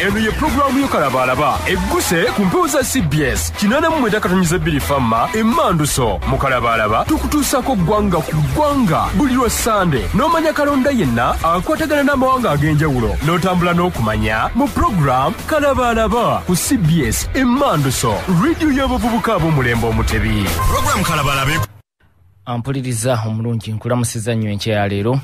eno ye puroguramu yokalabaalaba egguse ku mpewo za cbs 89.2 famma emmanduso mu kalabaalaba tukutuusako ggwanga ku ggwanga buli lwa sande n'omanya kalonda yenna akwatagana n'amawanga ag'enjawulo n'otambula n'okumanya mu puroguramu kalabaalaba ku cbs emmanduso rediyo y'abavubuka ab'omulembe omutebi ampuliriza omulungi nkulamusiza nnyo enkya yaleero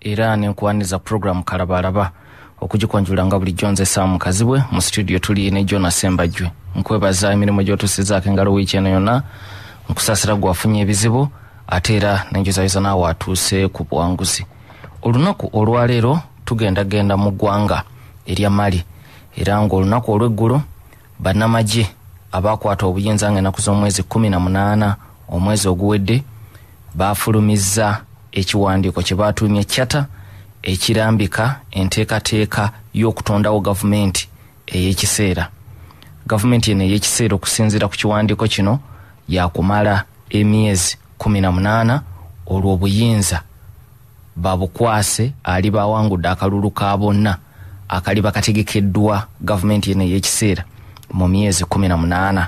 era nenkuwaniza puroguramu kalabaalaba okugikwanjula nga bulijjo nze saamu kazibwe mu situdio tuli ne jonas embajwe nkwebaza emirimu gyotusizaako engalo wiiki eno yonna nkusaasira gwafunye ebizibu ate era nenjuzayuza naawe atuuse ku buwanguzi olunaku olwaleero tugendagenda mu ggwanga erya mali era ngaolunaku olweggulo bannamagye abakwata obuyinza nga enaku z'omwezi kumi na munaana omwezi oguwedde bafulumizza ekiwandiiko kye batuumye kyata ekirambika enteekateeka y'okutondawo gavumenti ey'ekiseera gavumenti eno ey'ekiseera okusinziira ku kiwandiiko kino yakumala emyezi 18 olw'obuyinza babukwase alibawangudde akalulu ka bonna akalibakategekeddwa gavumenti eno ey'ekiseera mu myezi 18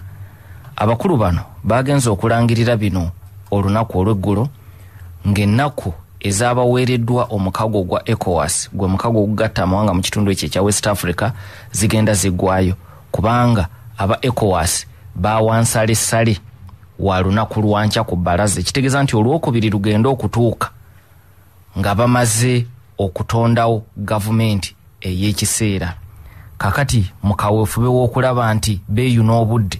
abakulu bano bagenze okulangirira bino olunaku olw'eggulo ng'ennaku ezabaweereddwa omukago ogwa ecowas gwe mukago ogugatta amawanga mu kitundu ekyo ekya west africa zigenda ziggwayo kubanga aba ecowas bawansalesale wa lunaku lwanca ku bbalaza ekitegeeza nti olwokubiri lugenda okutuuka nga bamaze okutondawo gavumenti ey'ekiseera kakati mukaweefube w'okulaba nti beeyuna obudde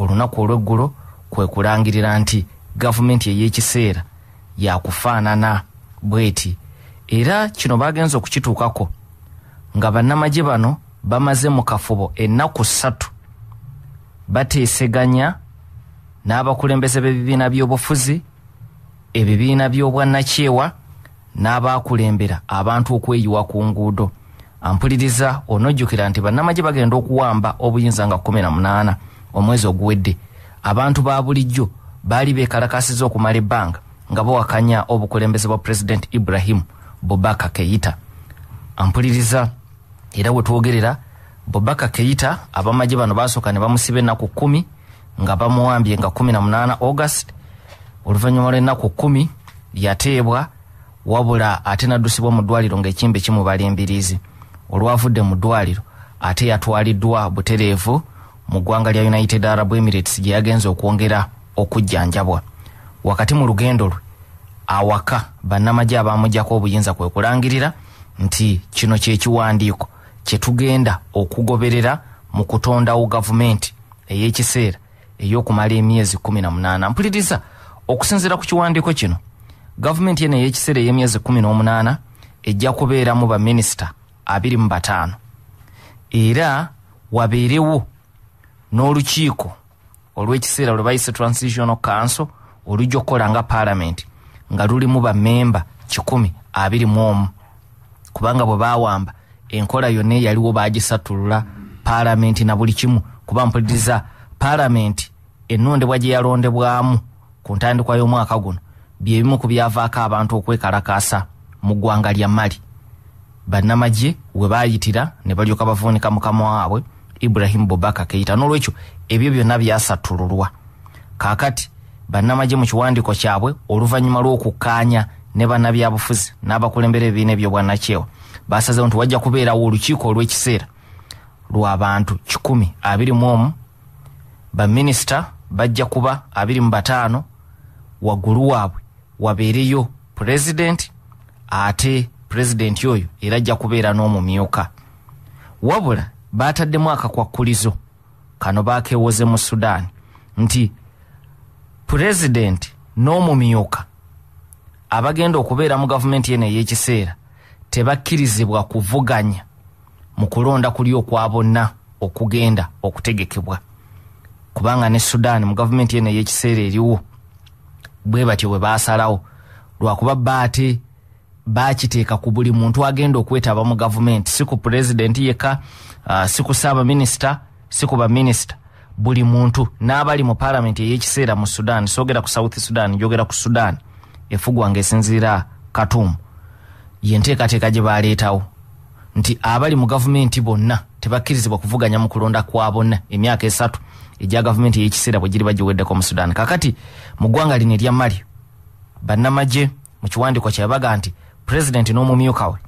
olunaku olw'eggulo kwe kulangirira nti gavumenti ey'ekiseera yakufaanana bweti era kino bagenza okukituukako nga bannamagye bano bamaze mu kafubo ennaku ssatu bateeseganya n'abakulembeze b'ebibiina by'obufuzi ebibiina by'obwannakyewa n'abakulembera abantu okweyiwa ku nguudo ampuliriza onojjukira nti bannamagye bagenda okuwamba obuyinza nga 18 omwezi oguwedde abantu ba bulijjo baali beekalakasiza okumala ebbanga nga buwakanya obukulembeze bwa pulezidenti ibrahimu bobaka keita ampuliriza era wetwogerera bobaka keita abamagye bano basooka ne bamusiba ennaku kumi nga bamuwambye nga kumi na munaana august oluvannyuma lw'ennaku kumi yateebwa wabula ate naddusibwa mu ddwaliro ngaekimba ekimubala embirizi olwavudde mu ddwaliro ate yatwaliddwa butereevu mu ggwanga lya united arab emirates gye yagenza okwongera okujjanjabwa wakati mu lugendo lwe awaka bannamajje abaamugjako obuyinza kwe kulangirira nti kino kyekiwandiiko kyetugenda okugoberera mu kutondawo gavumenti ey'ekiseera ey'okumala emyezi 18 mpuliriza okusinziira ku kiwandiiko kino gavumenti yeno ey'ekiseera ey'emyezi 18 ejja kubeeramu baminisita 25 era wabeerewo n'olukiiko olw'ekiseera lwe bayise transitional council olujja okukola nga paalamenti nga lulimu bamemba kikumi abiri mu omu kubanga bwe baawamba enkola yonna eyaliwo baagisatulula paalamenti na buli kimu kuba mpuliriza paalamenti ennondebwa gye yalondebwamu ku ntandikwa y'omwaka guno byebimu ku byavaako abantu okwekalakaasa mu ggwanga lya mali bannamagye we baayitira ne balyoka bavuunika mukama waabwe iburahimu bubaka keita n'olwekyo ebyo byonna byasatululwa kaakati bannamagye mu kiwandiiko kyabwe oluvannyuma lw'okukkaanya ne bannabyabufuzi n'abakulembera ebibiina ebyobwannakyewa baasazeho nti wajja kubeerawo olukiiko olw'ekiseera lw'abantu 1 baminisita bajja kuba 25 waggulu waabwe wabeereyo pulezidenti ate pulezidenti oyo era ajja kubeera n'omumyuka wabula baataddemu akakwakkulizo kano baakeewoze mu sudaani nti pulezidenti n'omumyuka abagenda okubeera mu gavumenti yeno ey'ekiseera tebakkirizibwa kuvuganya mu kulonda kuli okwa bonna okugenda okutegekebwa kubanga ne sudaani mu gavumenti yeno ey'ekiseera eriwo bwe batyo bwe baasalawo lwakuba ba ate bakiteeka ku buli muntu agenda okwetaba mu gavumenti si ku pulezidenti yekka uh, si ku saabaminisita si ku baminisita buli muntu n'abali mu palamenti ey'ekiseera mu sudan sogera ku south sudan njogera ku sudan efugwa nga esinziira katum yenteekateeka gye baleetawo nti abali mu gavumenti bonna tebakkirizibwa kuvuganya mu kulonda kwa bonna emyaka esatu egya gavumenti ey'ekiseera bwe giri bagiweddeko mu sudan kakati mu ggwanga lino erya mali bannamagye mu kiwandiikwa kyeyabaga nti pulezidenti n'omumyuka we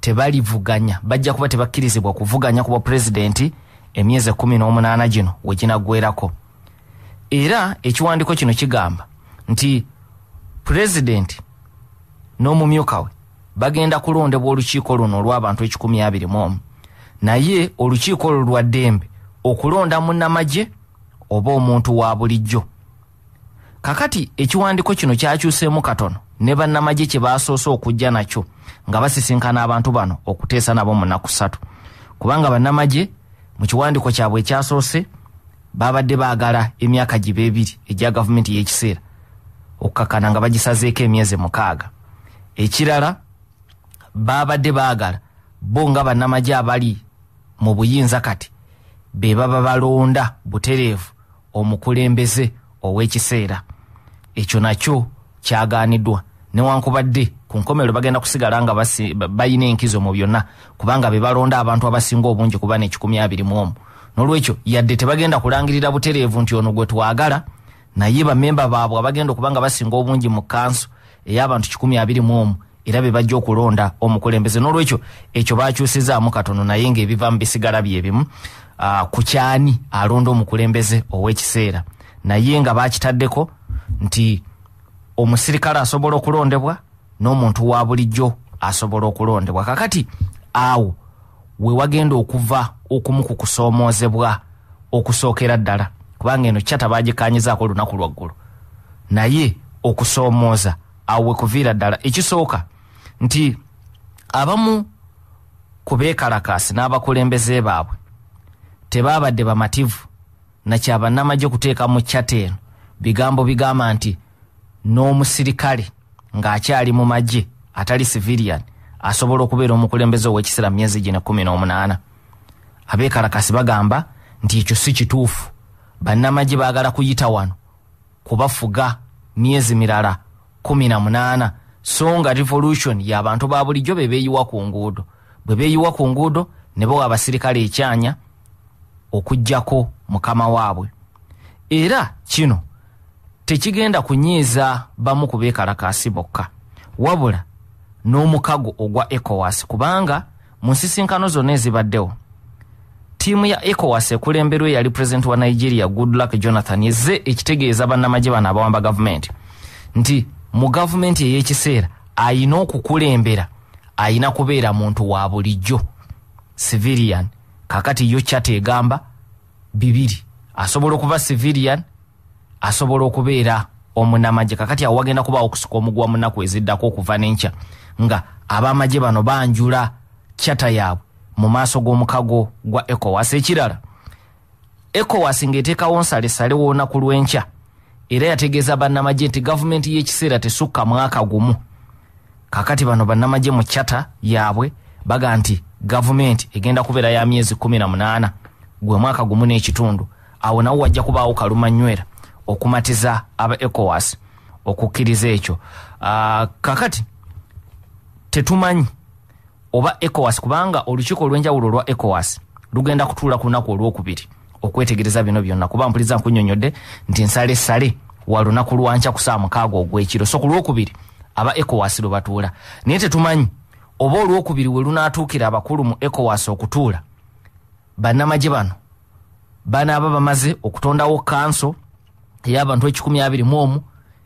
tebalivuganya bajja kuba tebakkirizibwa kuvuganya ku bwa pulezidenti emyezi kumi n'omunaana gino we ginaggwerako era ekiwandiiko kino kigamba nti pulezidenti n'omumyuka we bagenda kulondebwa olukiiko luno olw'abantu ekikumi abiri mu omu naye olukiiko olwo lwa ddembe okulonda munnamagye oba omuntu wa bulijjo kakati ekiwandiiko kino kyakyuseemu katono ne bannamagye kye baasoose okujja nakyo nga basisinkana abantu bano okuteesa nabo munaku ssatu kubanga bannamagye mu kiwandiiko kyabwe ekyasoose baabadde baagala emyaka giba ebiri egya gavumenti y'ekiseera okukakana nga bagisazeeko emyezi mukaaga ekirala baabadde baagala bo nga bannamajje abali mu buyinza kati be baba balonda butereevu omukulembeze ow'ekiseera ekyo nakyo kyagaaniddwa newankubadde ku nkomerero bagenda kusigala nga balina enkizo mu byonna kubanga be balonda abantu abasinga obungi kuba ne kikumi abiri mu omu n'olwekyo yadde tebagenda kulangirira butereevu nti ono gwe twagala naye bamemba baabwe abagenda okuba nga basinga obungi mu kanso ey'abantu kikumi abiri mu omu era be bajja okulonda omukulembeze n'olwekyo ekyo baakyusizaamu katono naye ng'ebivamu bisigala bye bimu ku kyani alonda omukulembeze ow'ekiseera naye nga baakitaddeko nti omusirikale asobola okulondebwa n'omuntu wa bulijjo asobola okulondebwa kakati awo we wagenda okuva okumu ku kusoomoozebwa okusookera ddala kubanga eno kyata baagikanyizaako olunaku lwaggulu naye okusoomooza awo we kuviira ddala ekisooka nti abamu ku beekalakaasi n'abakulembeze baabwe tebaabadde bamativu nakyabannamajje kuteeka mu kyata eno bigambo bigamba nti n'omusirikale ng'akyali mu magye atali civilian asobola okubeera omukulembeze ow'ekiseera mu myezi gino ekumi n'omunaana abeekalakasi bagamba nti ekyo si kituufu bannamagye baagala kuyita wano kubafuga myezi mirala kumi na munaana so nga revolution y'abantu ba bulijjo be beeyiwa ku nguudo bwe beeyiwa ku nguudo ne bawa abasirikale ekyanya okugjako mukama waabwe era kino tekigenda kunyiiza bamu kubeekalakaasi bokka wabula n'omukago ogwa ecowas kubanga mu nsisinkano zonna ezibaddewo tiimu ya ecowas ekulemberwa eyali purezidenti wa nigeria goodluck jonathan yezze ekitegeeza bannamagye bano abawamba gavumenti nti mu gavumenti ey'ekiseera ayina okukulembera ayina kubeera muntu wa bulijjo civilian kakati yo kyata egamba bibiri asobola okuba civilian asobola okubeera omunamaje kakati awo wagenda kubawo okusika omuguwa munaku eziddako okuva nenkya nga abamaje bano banjula kyata yaabwe mu maaso g'omukago gwa ecowas ekirala ecowas ngaeteekawo nsale salewo olunaku lwenkya era yategeeza bannamaje nti gavumenti y'ekiseera tesukka mwaka gumu kakati bano bannamaje mu kyata yaabwe baga nti gavumenti egenda kubeera ya myezi 18 gwe mwaka gumu n'ekitundu awo nawo wajja kubaawo kaluma nywera okumatiza aba ecowas okukkiriza ekyo uh, kakati tetumanyi oba ecowas kubanga olukiiko olwenjawulo olwa ecowas lugenda kutuula ku lunaku olwokubiri okwetegereza bino byonna kuba mpuliza nkunyonyodde nti nsale sale walunaku lwanca kusaa mukaaga ogwekiro so ku lwokubiri aba ecowas lwebatuula naye tetumanyi oba olwokubiri we lunaatuukira abakulu mu ecowas okutuula bannamagye bano banaaba bamaze okutondawo kanso eyabantu ekikumi abiri mu omu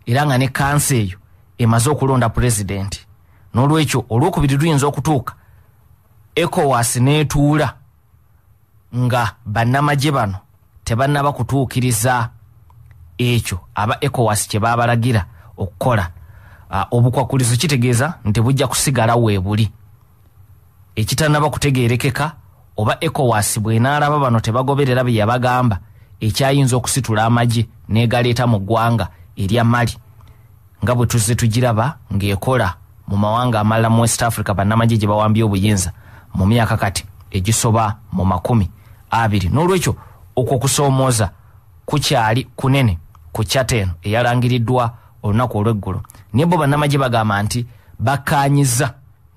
era nga ne kansi eyo emaze okulonda pulezidenti nolwekyo olwokubiri luyinza okutuuka ecowas netuula nga bannamagye bano tebannaba kutuukiriza ekyo aba ecowas kyebabalagira okukola ah, obukwakulizo kitegeeza nti bujja kusigala webuli ekitanaba kutegerekeka oba ecowas bwenaalaba bano tebagoberera bye yabagamba ekyayinza okusitula amagye negaleeta mu ggwanga erya mali nga bwe tuzze tugiraba ngaekola mu mawanga amalala mu west africa bannamagye gye bawambye obuyinza mu myaka kati egisoba mu makumi abiri n'olwekyo okwo okusoomooza kukyali kunene ku kyata eno eyalangiriddwa olunaku olweggulu naye bo bannamagye bagamba nti bakkaanyiza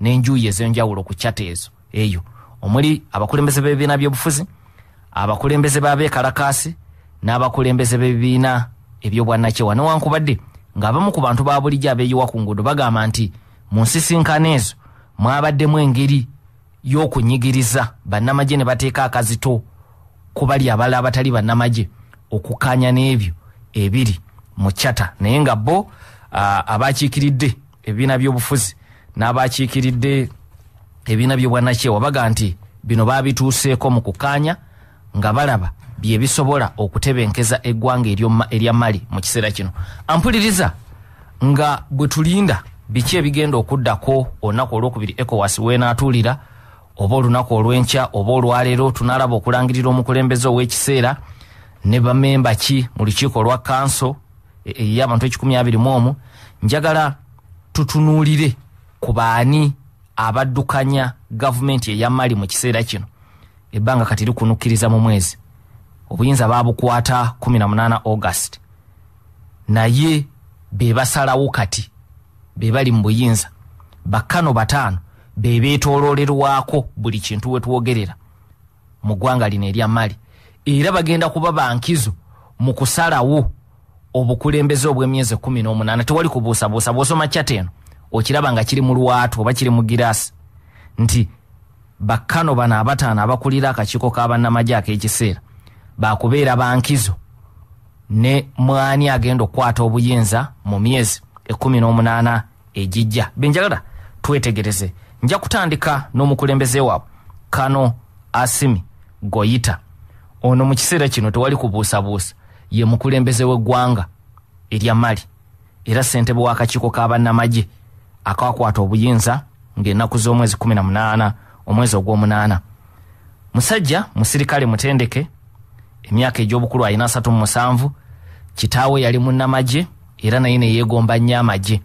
n'enjuyi ez'enjawulo ku kyata ezo eyo omuli abakulembeze b'ebibiina by'obufuzi abakulembeze b'abeekalakaasi n'abakulembeze b'ebibiina ebyobwannakyewa newankubadde ng'abamu ku bantu ba bulijjo abeeyiwa ku nguudo bagamba nti mu nsisinkano ezo mwabaddemu engeri y'okunyigiriza bannamagye ne bateeka akazito ku bali abalala abatali bannamagye okukkaanya n'ebyo ebiri mu kyata naye nga bo abakiikiridde ebibiina by'obufuzi n'abakiikiridde ebibiina by'obwannakyewa baga nti bino baabituuseeko mu kukkaanya nga balaba bye bisobola okutebenkeza eggwanga erya mali mu kiseera kino ampuliriza nga bwe tulinda biki ebigenda okuddako olunaku olwokubiri ecowas weenaatuulira oba olunaku olwenkya oba olwaleero tunaalaba okulangirira omukulembeze ow'ekiseera ne bamemba ki mu lukiiko olwa kanso eyabantu e-, ekikumi abiri mu omu njagala tutunuulire ku baani abaddukanya gavumenti eya mali mu kiseera kino ebbanga kati likunukkiriza mu mwezi obuyinza babukwata 18 august naye bebasalawo kati bebali mu buyinza bakkano bataano bebeetoloolerwako buli kintu we twogerera mu ggwanga lino erya mali era bagenda kuba bankizo mu kusalawo obukulembeze obw'emyezi 18 tewali kubuusabuusa bw'osoma kyata eno okiraba nga kiri mu lwatu oba kiri mu giraasi nti bakkano bano abataano abakulira akakiiko k'abannamajje ak'ekiseera bakubeera bankizo ne mwani agenda okukwata obuyinza mu myezi ekumi n'omunaana egijja benjagala twetegereze nja kutandika n'omukulembeze waabwe kano asimi goyita ono mu kiseera kino tewali kubuusabuusa ye mukulembeze w'eggwanga erya mali era ssentebe w'akakiiko k'abannamagye akawakwata obuyinza ng'ennaku z'omwezi 18 omwezi ogw'omunaana musajja musirikale mutendeke emyaka egy'obukulu ayina asatu musanvu kitaawe yali munnamagye era naye neyeegomba nnyo amagye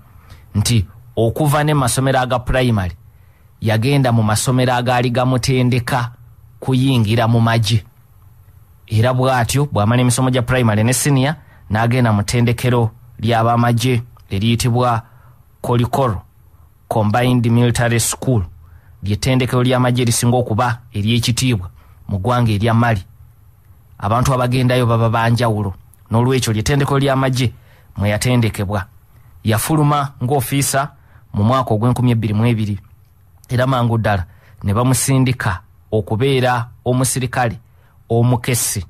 nti okuva ne mumasomero aga pulayimale yagenda mu masomero agaali gamutendeka kuyingira mu magye era bw'atyo bw'amala emisomo gya pulayimale ne siniya n'agenda mu ttendekero ly'abamagye eriyitibwa kolikoro combined military school lyettendekero ly'amagye erisinga okuba ery'ekitiibwa mu ggwanga erya mali abantu abagendayo baba banjawulo n'olwekyo lyetendekero ly'amagye mwe yatendekebwa yafuluma ng'ofiisa mu mwaka ogw2 era mangu ddala ne bamusindika okubeera omusirikale omukesi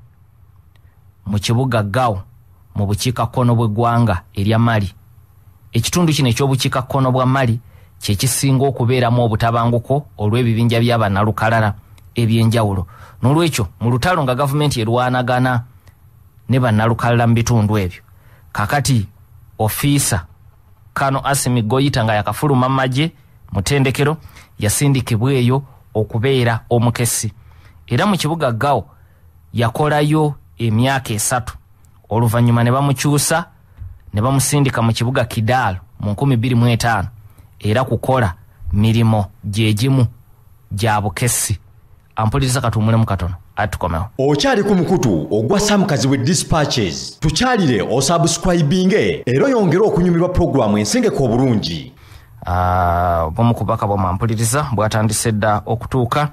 mu kibuga gawo mu bukiikakkono bw'eggwanga erya mali ekitundu kino ekyobukiikakkono bwa mali kye kisinga okubeeramu obutabanguko olw'ebibinja by'abanalukalala ebyenjawulo nolwekyo mulutalo nga gavumenti erwanagana ne banalukalala mubitundu ebyo kakati ofiisa kano asimi goyita nga yakafuluma mumaje mutendekero yasindikibwa eyo okubeera omukesi era mukibuga gawo yakolayo emyaka esatu oluvanyuma nebamukyusa nebamusindika mukibuga kidaal mu 2 era kukola mirimu gyegimu gyabukesi ampuliriza katumulemu katono atukomewo okyali ku mukutu ogwa samukazi we dispatches tukyalire osabusikribinge era oyongere okunyumirwa puroguramu ensengeko obulungi ah, bumu ku baka bwamampuliriza bwatandise dda okutuuka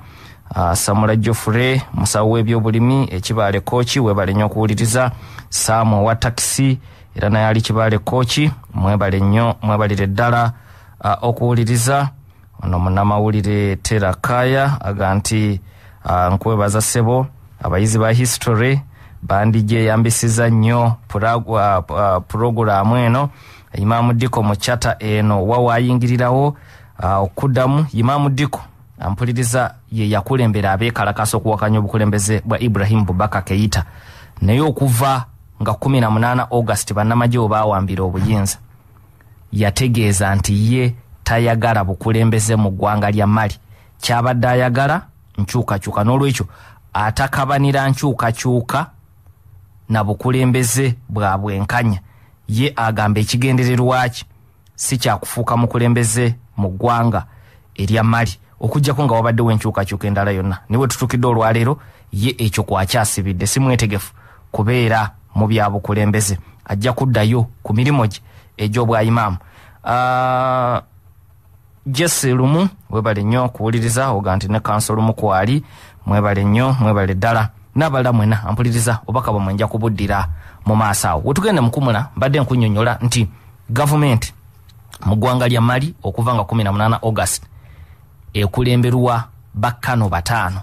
ah, samula jofure musawo w'ebyobulimi ekibaale kooki webale nnyo okuwuliriza saamu owa takisi era naye ali kibaale kooki mwebale nnyo mwebalire ddala ah, okuwuliriza ono munamawulire teraka aga nti uh, Ah, nkwebaza ssebo abayizi ba history bandi gyeyambisiza nnyo purogulaamu ah, ah, eno imamu diko mukyata eno wa wayingirirawo okuddamu imamu diko ampuliriza ye yakulembera abeekalakasa okuwakanya obukulembeze bwa ibrahimu bubaka keita naye okuva nga 18 august bannamagye we baawambira obuyinza yategeeza nti ye tayagala bukulembeze mu ggwanga lya mali kyabadde ayagala nkyukakyuka n'olwekyo atakabanira nkyukakyuka na bukulembeze bwa bwenkanya ye agamba ekigendererwaki si kyakufuuka mukulembeze mu ggwanga erya mali okugjako nga wabaddewo enkyukakyuka endala yonna niwe tutuukidde olwaleero ye ekyo kwakyasibidde si mwetegefu kubeera mu bya bukulembeze ajja kuddayo ku mirimu gye egy'obwa imaamu uh, ah, jesi lumu mwebale nnyo okuwuliriza oga nti ne kansi olumu kwali mwebale nnyo mwebale ddala n'abalala mwena ampuliriza obubaka bwamwe nja kubuddira mu maaso awo we tugende mukumula mbadde nkunyonyola nti gavumenti mu ggwanga lya mali okuva nga 18 august ekulemberwa bakkano bataano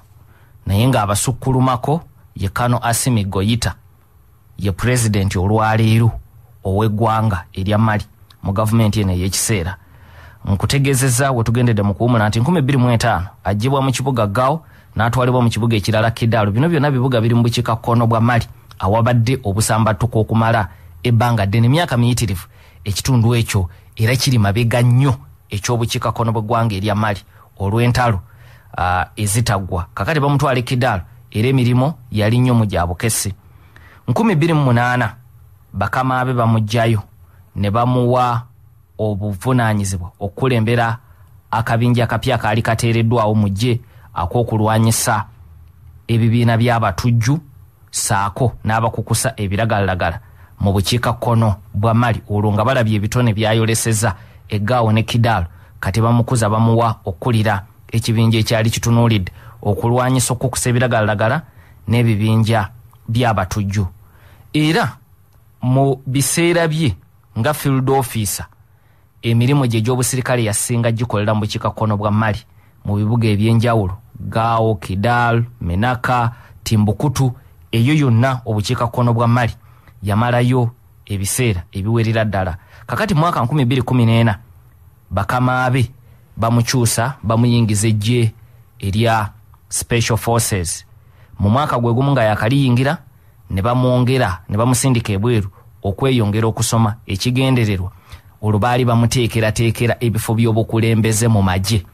naye ng'abasukkulumako ye kano asimi goyita ye pulezidenti olwaleero ow'eggwanga erya mali mu gavumenti eno ey'ekiseera nkutegezeza wetugendedde mukuwumula nti 225 ajjibwa mu kibuga gao n'atwalibwa mu kibuga ekirala kidaalo bino byonna bibuga biri mu bukiikakkono bwa mali awabadde obusambattuko okumala ebbanga ddene emyaka miyitirivu ekitundu ekyo era kiri mabega nnyo ekyobukiikakkono bweggwanga erya mali olw'entalo uh, ezitaggwa kakati bamutwala e kidaalo era emirimu yali nnyo mu gya bukesi 28 bakama be bamugjayo ne bamuwa obuvunaanyizibwa okukulembera akabinja akapya kaali kateereddwawo mu gye ak'okulwanyisa ebibiina by'abatujju saako n'abakukusa ebiragalalagala mu bukiika kkono bwa mali olwo nga balabye ebitone byayoleseza eggaawo ne kidaalo kati bamukuza bamuwa okkulira ekibinja ekyali kitunuulidde okulwanyisa okukusa ebiragalalagala n'ebibinja by'abatujju era mu biseera bye nga field officer emirimu gye egy'obusirikale yasinga gikolera mu bukiikakkono bwa mali mu bibuga ebyenjawulo gaawo kidal menaka timbukutu eyo yonna obukiikakkono bwa mali yamalayo ebiseera ebiwerera ddala kakati mwaka 214 bakama be bamukyusa bamuyingiza ejje erya special forces mu mwaka gwe gumu nga yakaliyingira ne bamwongera ne bamusindika ebweru okweyongera okusoma ekigendererwa olwo baali bamuteekerateekera ebifo by'obukulembeze mu magye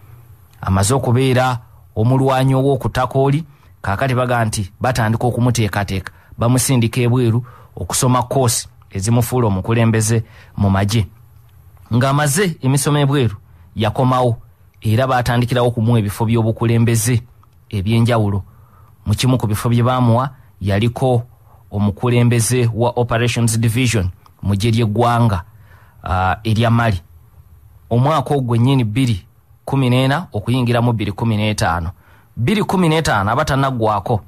amaze okubeera omulwanyi ow'okutakooli kaakati baga nti batandika okumuteekateeka bamusindika ebweru okusoma koosi ezimufuula omukulembeze mu magye ng'amaze emisomo ebweru yakomawo era baatandikirawo okumuwa ebifo by'obukulembeze ebyenjawulo mu kimu ku bifo bye baamuwa yaliko omukulembeze wa operations division mu gye ly'eggwanga Uh, erya mali omwaka ogwenyini 214 okuyingiramu 215 215 abatanaggwako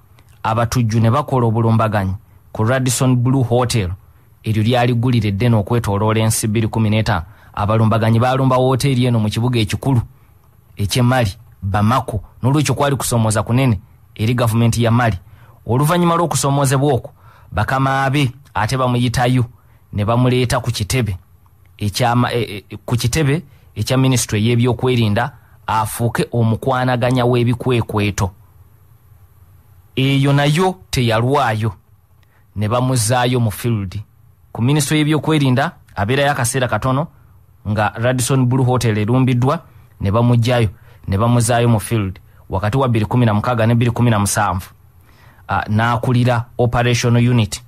abatujju ne bakola obulumbaganyi ku radison blue hotel eryo lyali gulira eddene okwetoloola ensi 215 abalumbaganyi baalumba wooteeri eno mu kibuga ekikulu ekyemali bamako n'olwekyo kwali kusomooza kunene eri gavumenti ya mali oluvannyuma lw'okusomoozebwa okwo bakama be ate bamuyitayo ne bamuleeta ku kitebe ekyama e, e, ku kitebe ekya ministry eyebyokwerinda afuuke omukwanaganya w'ebikwekweto eyo nayo teyalwayo ne bamuzaayo mu field ku ministry y'ebyokwerinda abeerayo akaseera katono nga radison blue hotel erumbiddwa ne bamugjayo ne bamuzaayo mu field wakati wa 216 ne 217 ah, n'akulira operational unity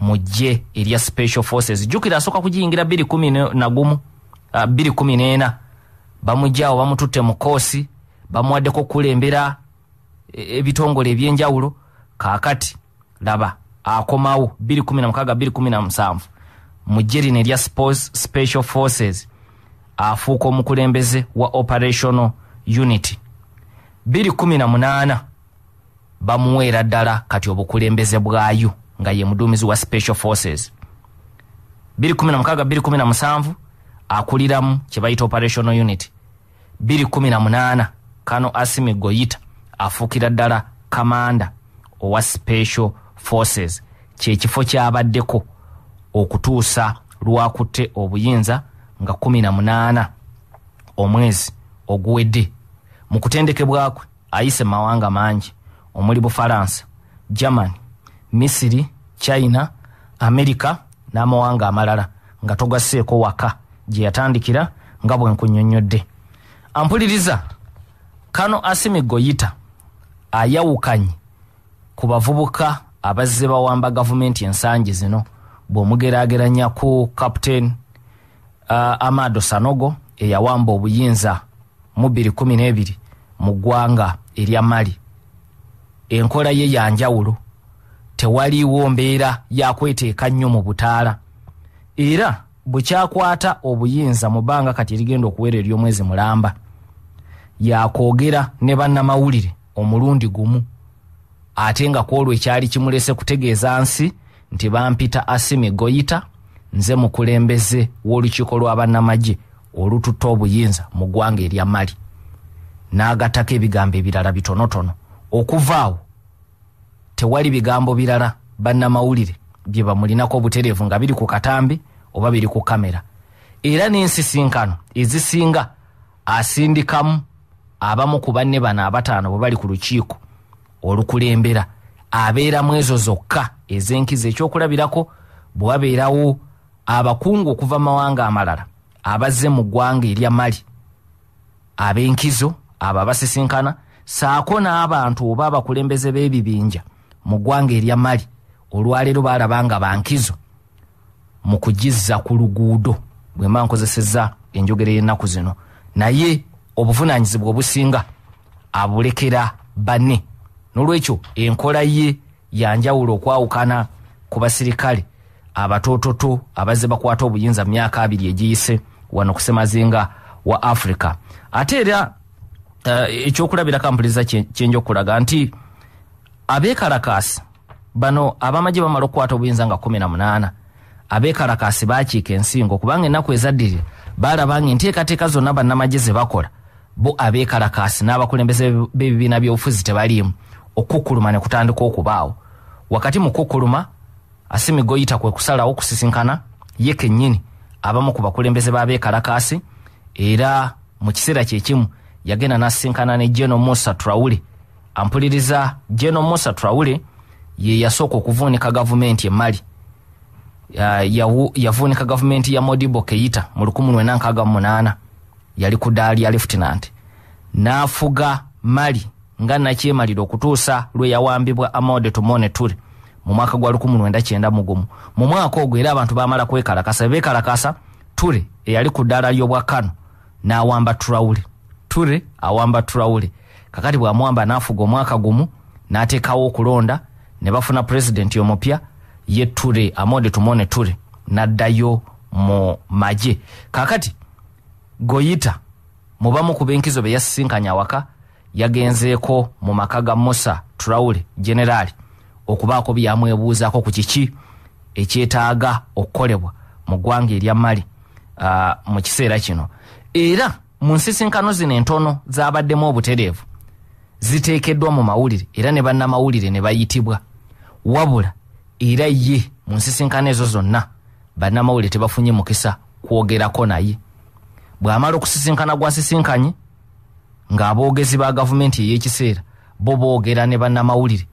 mujje erya special forces jukira asooka kujiyingira bbiri kumi nagumu uh, ah, bbiri kumi n'ena bamujjaawo bamututte mu koosi bamuwaddeko okukulembera e, ebitongole ebyenjawulo kaakati laba akomawo bbiri kumi namukaaga bbiri kumi namusanvu mujje rino erya special forces afuuka omukulembeze wa operational unity bbiri kumi namunaana bamuweera ddala kati obukulembeze bwayo nga ye muduumizi wa special forces 216217 akuliramu kye bayita operational unit 218 kano asimi goyita afuukira ddala kamanda owa special forces kyekifo kyabaddeko okutuusa lwakutte obuyinza nga 18 omwezi oguwedde mu kutendekebwakwe ayise mu mawanga mangi omuli bufalansa germany misiri china amerika n'amawanga amalala nga togasseeko waka gye yatandikira nga bwe nkunyonnyodde ampuliriza kano asimi goyita ayawukanye ku bavubuka abazze bawamba gavumenti ensangi zino bw'omugeraageranya ku captain uh, amado sanogo eyawamba obuyinza mu 212 mu ggwanga erya mali enkola ye yanjawulo ya tewaliiwo mbeera yakweteeka nnyo mu butaala era bwekyakwata obuyinza mu bbanga kati erigenda okuweera eryomwezi mulamba yakwogera ne bannamawulire omulundi gumu ate nga kwolwo ekyali kimulese kutegeeza nsi nti bampita asimi goyita nze mukulembeze w'olukiiko lw'abannamagye olututta obuyinza mu ggwanga erya mali n'agattako ebigambo ebirala bitonotono okuva awo tewali bigambo birala bannamawulire bye bamulinako obutereevu nga biri ku katambi oba biri ku kamera era n'ensisinkano ezisinga asindikamu abamu ku banne bano abataano bwe bali ku lukiiko olukulembera abeeramu ezo zokka ez'enkizi ekyokulabirako bwe wabeerawo abakungu okuva mawanga amalala abazze mu ggwanga erya mali ab'enkizo abo abasisinkana saako n'abantu oba abakulembeze b'ebibinja be mu ggwanga erya mali olwaleero baalabanga bankizo mu kugizza ku luguudo bwe mba nkozesezza enjogero y'ennaku zino naye obuvunaanyizibwa obusinga abulekera banne n'olwekyo enkola ye yanjawula okwawukana ku basirikale abatoototo abazze bakwata obuyinza mu myaka abiri egiyise wano ku semazinga wa africa ate era eh, ekyokulabira kampuliza kyenjokulaga nti uh, abekarakasi bano abamaje bamala okukwata obuyinza nga 18 abekarakasi bakiika ensingo kubanga ennaku ezaddirira baalabanga enteekateeka zonna bannamaje ze bakola bo abekarakasi n'abakulembeze b'ebibiina by'obufuzi tebaliimu okukuluma ne kutandika okubaawo wakati mu kukuluma asimigoyita kwe kusalawo okusisinkana ye kennyini abamu ku bakulembeze baabekarakasi era mu kiseera kye kimu yagenda n'asisinkana ne geno musa trawuli ampuliriza jeno musa trawule ye yasooka okuvuunika gavumenti e mali yavuunika ya gavumenti ya modibo keita mu 1968 yali ku daali ya lefutinant n'afuga mali nga nakyemalira okutuusa lwe yawambibwa amode tumone ture mu mwaka gwa 1991 mu mwaka ogwo era abantu baamala kwekalakasa bekalakasa ture eyali ku ddaala ly'obwakano n'awamba trawule ture awamba trawule kakati bwamwamba nafuga omwaka gumu natekawo okulonda nebafuna pulezidenti omupya yetule amode tumone ture naddayo mu maje kakati goyita mubamu ku benkizo beyasisinkanya awaka yagenzeeko mu maka ga musa turawule generaali okubaako byamwebuuzaako ku kiki ekyetaaga okukolebwa mu ggwanga erya mali mu kiseera kino era mu nsisinkano zino entono zabaddemu obutereevu ziteekeddwa mu mawulire era ne bannamawulire ne bayitibwa wabula era ye mu nsisinkano ezo zonna bannamawulire tebafunye mukisa kwogerako naye bw'amala okusisinkana gwasisinkanye ng'aboogezi ba gavumenti ey'ekiseera bo boogera ne bannamawulire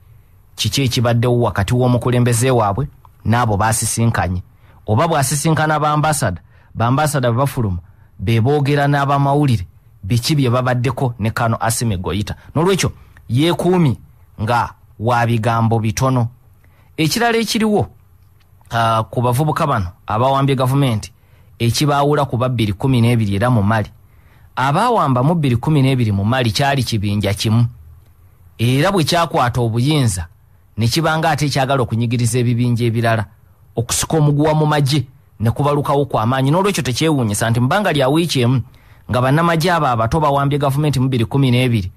kiki ekibaddewo wakati w'omukulembeze waabwe n'abo baasisinkanye oba bw'asisinkana bambasada bambasada bebafuluma be boogera n'abamawulire biki byebabaddeko ne kano asime goyita nolwekyo yeekuumi nga wabigambo bitono ekirala ekiriwo uh, ku bavubuka bano abawambye gavumenti ekibaawula ku ba 2 era mu mali abaawamba mu 2 mu mali kyali kibinja kimu era bwe kyakwata obuyinza ne kiba nga ate ekyagala okunyigiriza ebibinja ebirala okusika omuguwa mu magye ne kubalukawo kw'amaanyi n'olwekyo tekyewuunyisa nti mu bbanga lya wiiki emu nga bannamajje abo abato bawambye gavumenti mu 212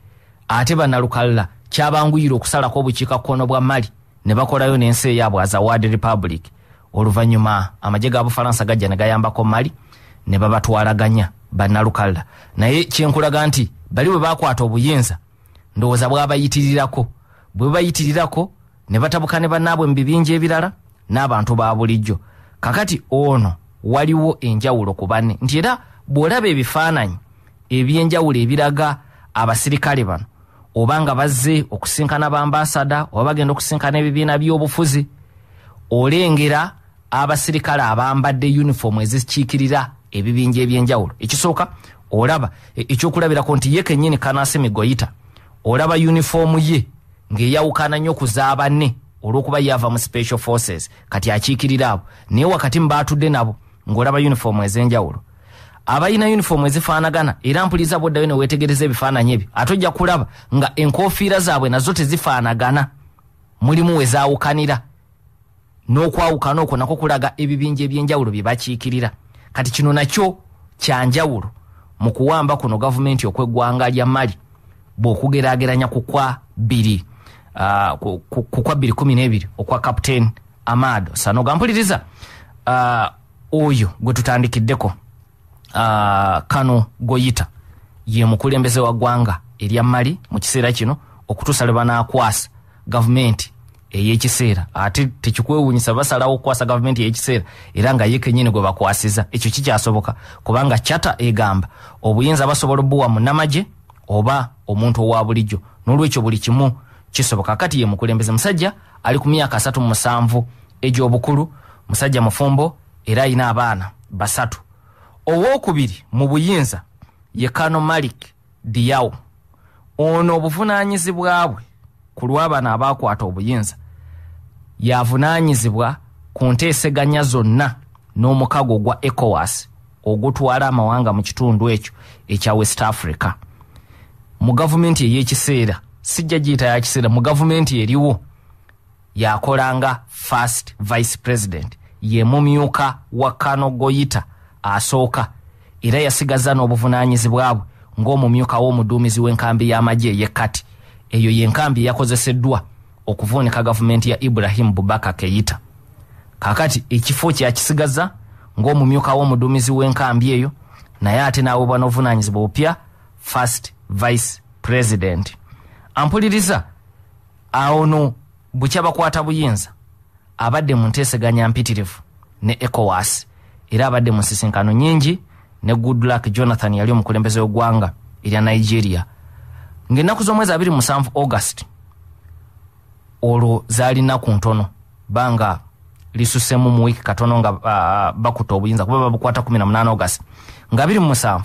ate bannalukalla kyabanguyire okusalako obukiikakkono bwa mali ne bakolayo n'ensi eyaabwe aza ward republic oluvannyuma amajje ga bufalansa gajja ne gayambako mali ne babatwalaganya bannalukalla naye kyenkulaga nti bali bwe baakwata obuyinza ndowooza bwabayitirirako bwe bayitirirako ne batabuka ne bannaabwe mu bibinja ebirala n'abantu ba bulijjo kakati ono waliwo enjawulo ku banne nti era bw'olaba ebifaananyi ebyenjawulo ebiraga abasirikale bano oba nga bazze okusinkana bambasada oba bagenda okusinkana ebibiina by'obufuzi olengera abasirikale abambadde yunifoomu ezikiikirira ebibinja ebyenjawulo ekisooka olaba e, ekyokulabirako nti ye kenyini kanasemigoyita olaba yunifoomu ye ng'eyawukana nnyo okuzaa banne olw'okuba yava mu special forces kati akiikirira abo naye wakati mubaatudde nabo ng'olaba yunifoomu ez'enjawulo abalina yunifoomu ezifaanagana era mpuliriza bwoddayo neweetegereza ebifaananyi ebyo ate ojja kulaba nga enkoofiira zaabwe nazo tezifaanagana mulimu we zaawukanira n'okwawukana okwo nako kulaga ebibinja ebyenjawulo bye bakiikirira kati kino nakyo kyanjawulo mu kuwamba kuno gavumenti okweggwanga lya mali bweokugeraageranya kukwa biri kukwa biri kumi n'ebiri okwa kaputeini amaado sanogampuliriza oyo gwe tutandikiddeko uh, kano goyita ye mukulembeze wa ggwanga erya mali mu kiseera kino okutuusa lwe banaakwasa gavumenti eyekiseera ate tekikwewunyisa basalawo okukwasa gavumenti eyekiseera era nga ye kenyini gwe bakwasiza ekyo kikyasoboka kubanga kyata egamba obuyinza basobola obuwa munamaje oba omuntu owa bulijjo nolwekyo buli kimu kisoboka kati ye mukulembeze musajja ali ku myaka asatu mu musanvu egyobukulu musajja mufumbo era ayina abaana basatu owokubiri mu buyinza ye kano malik diyawo ono obuvunaanyizibwa bwe ku lwabano abaakwata obuyinza yavunaanyizibwa ku nteeseganya zonna n'omukago ogwa ecowas ogutwala amawanga mu kitundu ekyo ekya west africa mu gavumenti ey'ekiseera sijja giyita yakiseera mu gavumenti eriwo yakolanga first vice president ye mumyuka wa kano goyita asooka era yasigaza n'obuvunaanyizibwabwe ng'omumyuka w'omuduumizi w'enkambi y'amagye ey'ekkati eyo yenkambi eyakozeseddwa okuvuunika gavumenti ya iburahimu bubaka keyita kaakati ekifo kyakisigaza ng'omumyuka w'omuduumizi w'enkambi eyo naye ate n'aweebwa n'obuvunaanyizibwa bupya first vice president ampuliriza awono bukyabakwata buyinza abadde mu nteeseganya mpitirivu ne ecowasi era abadde mu nsisinkano nyingi ne goodluck jonathan yali omukulembeze wegwanga erya nigeria ngaennaku z'omwezi 27 august olwo zaali nnaku ntono banga lisusemu mu wiiki katono nga ah, ah, bakuta obuyinza kuba babukwata 18 august nga 27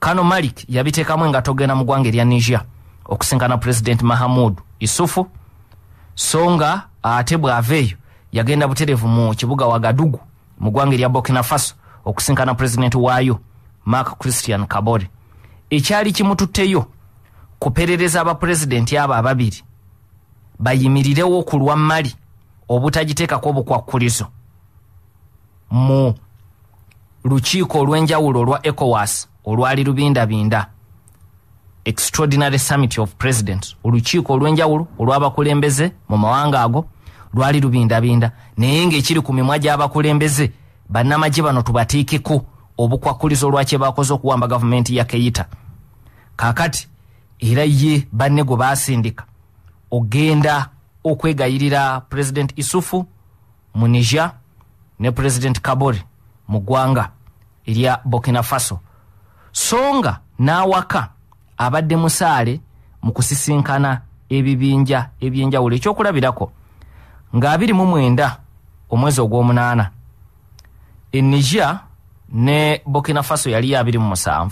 kano malik yabiteekamu enga togenda mu ggwanga erya niger okusinkana president mahamud isufu so nga ate ah, bw'ava eyo yagenda butereevu mu kibuga wagadugu mu ggwanga erya burkina faso okusinkana pulezidenti waayo mark christian kabore ekyali kimututteyo kuperereza abapulezidenti abo ababiri bayimirirewo okulwa mmali obutagiteekako obukwakkulizo mu lukiiko olw'enjawulo olwa ecowas olwali lubindabinda extraordinary summit of president olukiiko olw'enjawulo olw'abakulembeze mu mawanga ago lwali lubindabinda naye ngaekiri ku mimwa gy'abakulembeze bannamagye bano tubatiikeko obukwakulizo lwakye bakoze okuwamba gavumenti ya keyita kaakati era ye banne gwe baasindika ogenda okwegayirira president isufu mu niger ne president kabore mu ggwanga erya burkina faso so nga n'awaka abadde musaale mu kusisinkana ebibinja ebyenjawulo ekyokulabirako nga 29 omwezi ogw'omunaana enigia ne burkina faso yali ya 27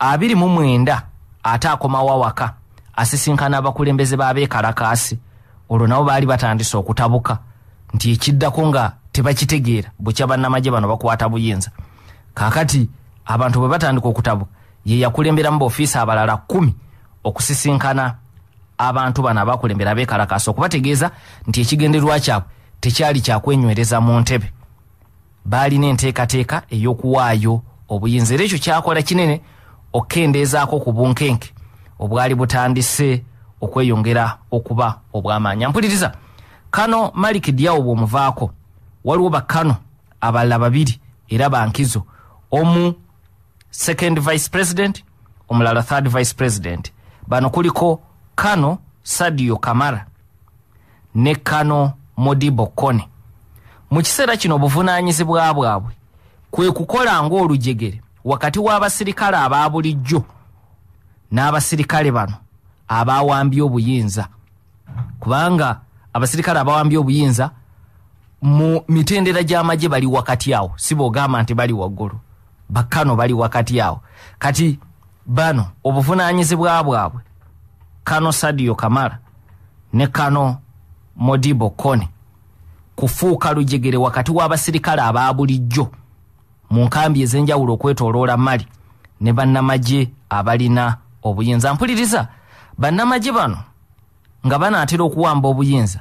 29 ate akomawo awaka asisinkana abakulembeze baabeekalakaasi olwo nabo baali batandise okutabuka nti ekiddako nga tebakitegeera bwekya bannamagye bano bakwata buyinza kaakati abantu bwe batandika okutabuka ye yakulemberamu beofiisa abalala 1 okusisinkana abantu bano abakulembera abekalakasa okubategeeza nti ekigenderwa kyabwe tekyali kyakwenywereza mu ntebe baalina enteekateeka ey'okuwaayo obuyinza era ekyo kyakola kinene okkendeezaako ku bunkenke obwali butandise okweyongera okuba obw'amaanyi mpuliriza kano maliki diawo bw'omuvaako waliwo bakano abalala babiri era bankizo omu second vice president omulala third vice president bano kuliko kano sadio kamara ne kano modibo kone mu kiseera kino obuvunaanyizibwa bwabwe kwe kukola ng'olujegere wakati w'abasirikale aba bulijjo n'abasirikale bano abawambye obuyinza kubanga abasirikale abawambye obuyinza mu mitendera gy'amagye bali wakati awo si boogamba nti bali waggulu bakano bali wakati awo kati bano obuvunaanyizibwa bwabwe kano sadio kamara ne kano modibo kone kufuuka lujegere wakati w'abasirikale ababulijjo mu nkambi ez'enjawulo okwetooloola mali ne bannamagye abalina obuyinza mpuliriza bannamagye bano nga banaatera okuwamba obuyinza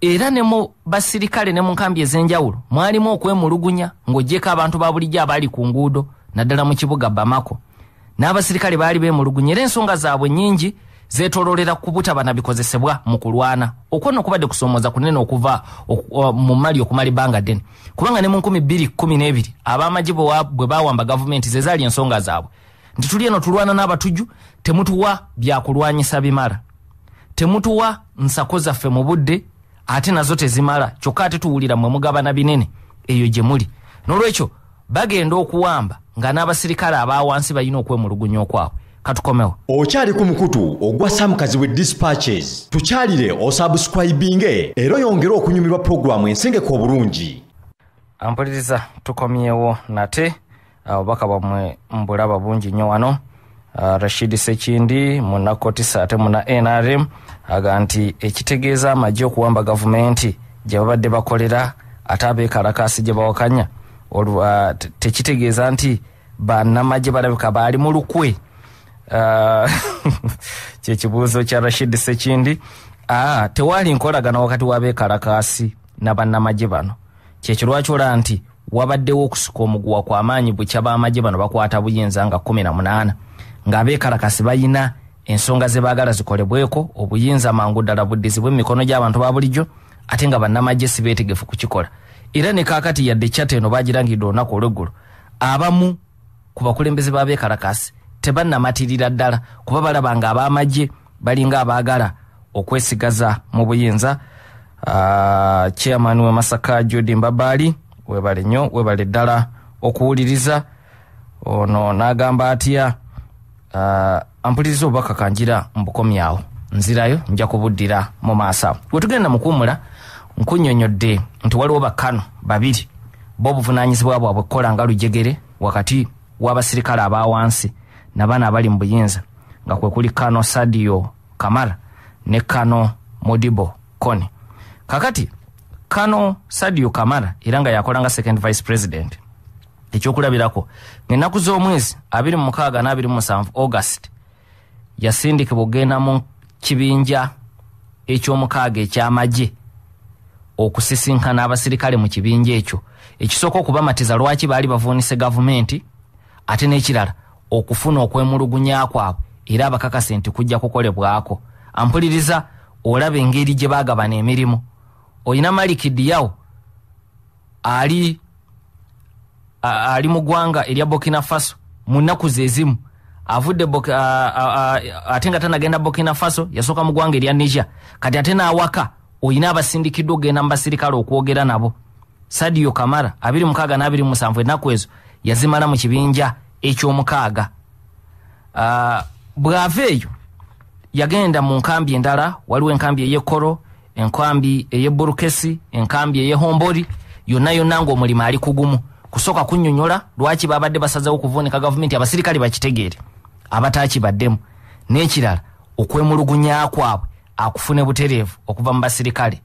era ne mu basirikale ne mu nkambi ez'enjawulo mwalimu okwemulugunya ng'oggyeko abantu ba bulijjo abaali ku nguudo naddala mu kibuga bamako n'abasirikale baali beemulugunya era ensonga zaabwe nnyingi zetololera ku butaba na bikozesebwa mu kulwana okwo no kubadde kusomoza kunene okuva mu mali okumala ebbanga ddene kubanga ne mu 212 abaamagi bwe baawamba gavumenti ze zaali ensonga zaabwe nti tuli eno tulwana n'abatujju temutuwa byakulwanyisa bimala temutuwa nsako zaffe mu budde ate nazo tezimala kyokka ate tuwulira mmwe mugabana binene eyo gye muli n'olwekyo bagenda okuwamba nga n'abasirikale abawansi balina okwemulugunya okwabwe katukomewo okyali ku mukutu ogwa samukazi we dispatches tukyalire osabusikribinge era oyongere okunyumirwa puroguramu ensengeko obulungi ampuliriza tukomyewo nate uh, obubaka uh, bwamwe mbulaba bungi nnyo wano uh, rashid sekindi munakotisa ate muna nrm aga nti ekitegeeza amagye okuwamba gavumenti gye babadde bakolera ate abeekalakasi gye bawakanya uh, tekitegeeza nti bannamagye balabika baali mu lukwe Eh, kyekibuuzo kya rashid sekindi ah, tewaali nkolagana wakati wabekalakaasi nabannamagye bano kyekirwaki ola nti wabaddewo okusuka omuguwa kwamaanyi bwekya bamagye bano bakwata buyinza nga 18 ngaabekalakasi bayina ensonga zebaagala zikolebweko obuyinza mangu ddala buddizibwe mumikono gyabantu babulijjo ate nga bannamagye sibeetegefu kukikola era nekakati yadde ekyateno bagirangidde olunaku olweggulu abamu ku bakulembeze babekalakasi tebannamatirira ddala kuba balaba nga abaamagye balinga abaagala okwesigaza mu buyinza ah, chairman we masaka jodi mbabaali webale nnyo webale ddala okuwuliriza ono n'agamba atya ah, ampuliriza obubaka kanjira mubukomyawo nzirayo nja kubuddira mu maasa wetugenda mukuumula nkunyonyodde nti waliwo bakkano babiri bobuvunanyizibwa bwabwe kukola nga lujegere wakati w'abasirikale abawansi nabano abali mubuyinza nga kwekuli kano sadio kamara ne kano modibo kone kakati kano sadio kamara era nga yakolanga second vice president ekyokulabirako ngaennaku z'omwezi 26 august yasindikibwa okgenda mu kibinja ekyomukaaga ekyamagye okusisinkana abasirikale mu kibinja ekyo ekisooka okubamatiza lwaki baali bavuunise gavumenti ate n'ekirala okufuna okwemulugunya kwabwe era abakakasi nti kujja kukolebwako ampuliriza olaba engeri gye baagabana emirimu olina malikidiyawo ali ali mu ggwanga erya burkina faso mu nnaku zezimu avudde ate nga tanagenda burkina faso yasooka mu ggwanga erya niger kati ate n'awaka olina abasindikiddwa okgenda mu basirikale okwogera nabo sadiyo kamara 26 ennaku ezo yazimala mu kibinja ekyomukaaga ah, bwava eyo yagenda mu nkambi endala waliwo enkambi eyekoro enkambi eyeburukesi enkambi eyehombori yonna yonna ngaomulimu ali kugumu kusooka kunyonyola lwaki babadde basazawo kuvuunika gavumenti abasirikale bakitegeere abatakibaddemu nekirala okwemulugunya kwabwe akufune butereevu okuva mu basirikale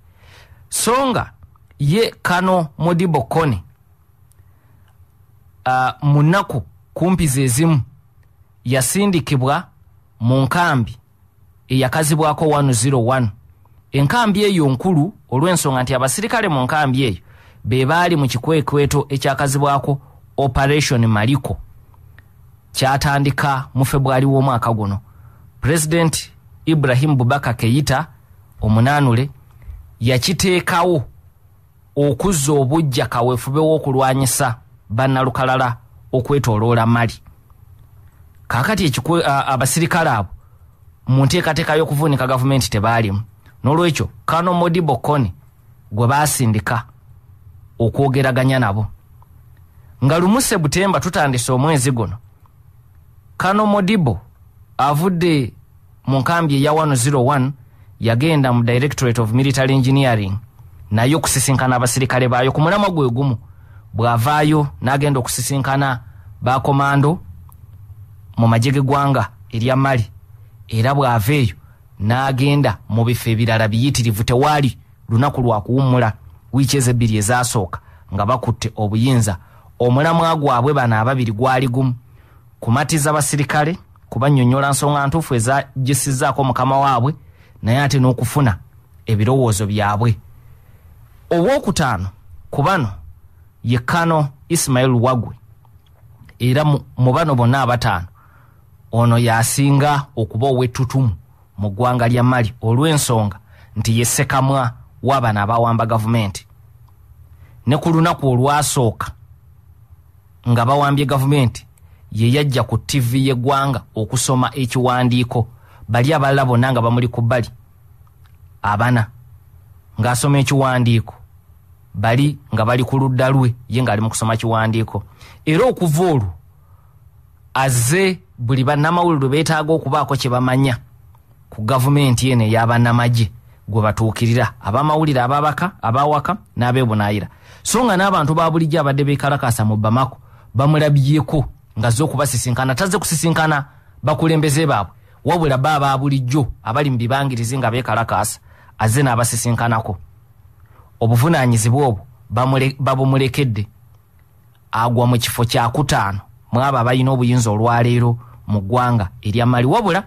so nga ye kano modibo kone uh, ah, munaku kumpiza ezimu yasindikibwa mu nkambi eyakazibwako 101 enkambi eyo nkulu olw'ensonga nti abasirikale mu nkambi eyo be baali mu kikwekweto ekyakazibwako operation maliko kyatandika mu febwali w'omwaka guno pulezidenti iburahimu bubaka keyita omunaanule yakiteekawo okuzza obujja kaweefube w'okulwanyisa bannalukalala okwetoloola mali kaakati abasirikale abo munteekateeka y'okuvuunika gavumenti tebaalimu n'olwekyo kano modi bokoni gwe baasindika okwogeraganya nabo nga lumu sebutemba tutandise omwezi guno kano modibo avudde mu nkambi eya 101 yagenda mu directorate of military engineering naye okusisinkana abasirikale baayo ku mulamwa gwe gumu bwavaayo n'agenda okusisinkana bakomando mu magye geggwanga erya mali era bw'ava eyo n'agenda mu bifo ebirala biyitirivu tewaali lunaku lwakuwummula wiiki ez ebbiri ezaasooka nga bakutte obuyinza omulamwa gwabwe bano ababiri gwali gumu kumatiza basirikale kubanyonyola nsonga ntuufu ezagisizaako mukama waabwe naye ate n'okufuna ebirowoozo byabwe owokutaano ku bano ye kano isimayiri wagwe era mu bano bonna abataano ono yasinga okuba ow'ettutumu mu ggwanga lya mali olw'ensonga nti ye sekamwa w'abano abawamba gavumenti ne ku lunaku olwasooka nga bawambye gavumenti ye yajja ku ttivi y'eggwanga okusoma ekiwandiiko bali abalala bonna nga bamuli ku bbali abana ng'asoma ekiwandiiko bali nga bali ku ludda lwe ye ng'ali mu kusoma kiwandiiko era okuva olwo azze buli bannamawulire beetaaga okubaako kye bamanya ku gavumenti eno ey'abannamagye gwe batuukirira abamawulire ababaka abawaka n'abeebunaayira so nga n'abantu ba bulijjo abadde beekalakaasa mu bamako bamulabyeko nga zze okubasisinkana tazze kusisinkana bakulembeze baabwe wabula ba aba bulijjo abali mu bibangirizi nga beekalakaasa azze n'abasisinkanako na obuvunaanyizibwa obwo babumulekedde agwa mu kifo kyakutaano mwabo abalina obuyinza olwaleero mu ggwanga eryamali wabula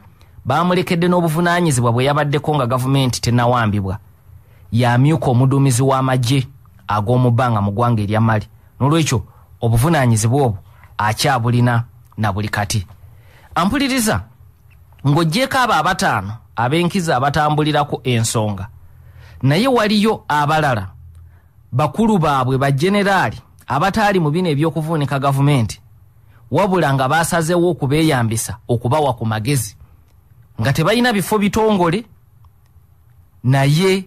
baamulekedde n'obuvunaanyizibwa bwe yabaddeko nga gavumenti tennawambibwa yamyuka omuduumizi w'amagye ag'omubbanga mu ggwanga eryamali n'olwekyo obuvunaanyizibwa obwo akyabulina na buli kati ampuliriza ng'oggyeeko abo abataano ab'enkizi abatambulirako ensonga naye waliyo abalala bakulu baabwe bajenerali abataali mu bino ebyokuvuunika gavumenti wabula nga basazeewo okubeeyambisa okubawa ku magezi nga tebalina bifo bitongole naye